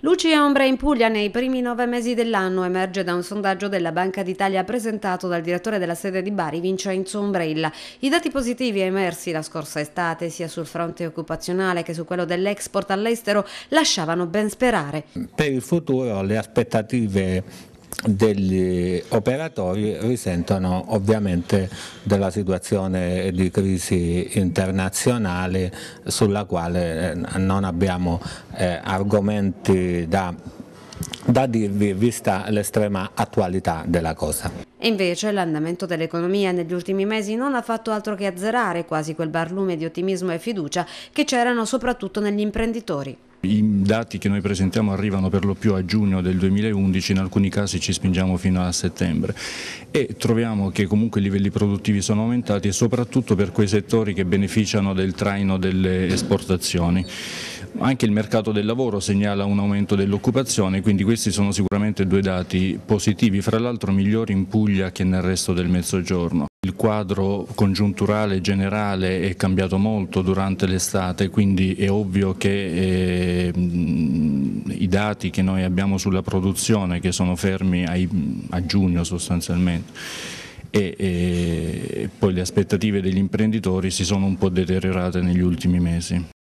Luci e ombre in Puglia nei primi nove mesi dell'anno emerge da un sondaggio della Banca d'Italia presentato dal direttore della sede di Bari Vincenzo Umbrella. I dati positivi emersi la scorsa estate sia sul fronte occupazionale che su quello dell'export all'estero lasciavano ben sperare. Per il futuro le aspettative degli operatori risentono ovviamente della situazione di crisi internazionale sulla quale eh, non abbiamo eh, argomenti da da dirvi vista l'estrema attualità della cosa. E invece l'andamento dell'economia negli ultimi mesi non ha fatto altro che azzerare quasi quel barlume di ottimismo e fiducia che c'erano soprattutto negli imprenditori. I dati che noi presentiamo arrivano per lo più a giugno del 2011, in alcuni casi ci spingiamo fino a settembre e troviamo che comunque i livelli produttivi sono aumentati e soprattutto per quei settori che beneficiano del traino delle esportazioni. Anche il mercato del lavoro segnala un aumento dell'occupazione, quindi questi sono sicuramente due dati positivi, fra l'altro migliori in Puglia che nel resto del Mezzogiorno. Il quadro congiunturale generale è cambiato molto durante l'estate, quindi è ovvio che eh, i dati che noi abbiamo sulla produzione, che sono fermi ai, a giugno sostanzialmente, e, e poi le aspettative degli imprenditori si sono un po' deteriorate negli ultimi mesi.